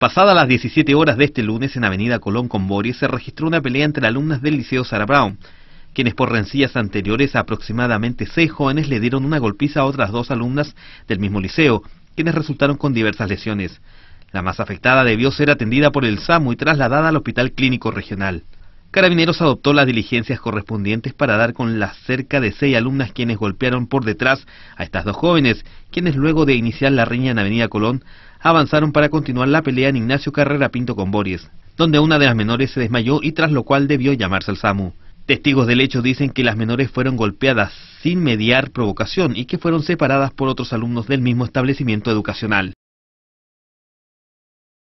Pasadas las 17 horas de este lunes en Avenida Colón con Boris se registró una pelea entre alumnas del Liceo Sara Brown, quienes por rencillas anteriores a aproximadamente seis jóvenes le dieron una golpiza a otras dos alumnas del mismo liceo, quienes resultaron con diversas lesiones. La más afectada debió ser atendida por el SAMU y trasladada al Hospital Clínico Regional. Carabineros adoptó las diligencias correspondientes para dar con las cerca de seis alumnas quienes golpearon por detrás a estas dos jóvenes, quienes luego de iniciar la riña en Avenida Colón, avanzaron para continuar la pelea en Ignacio Carrera Pinto con Boris donde una de las menores se desmayó y tras lo cual debió llamarse al SAMU. Testigos del hecho dicen que las menores fueron golpeadas sin mediar provocación y que fueron separadas por otros alumnos del mismo establecimiento educacional.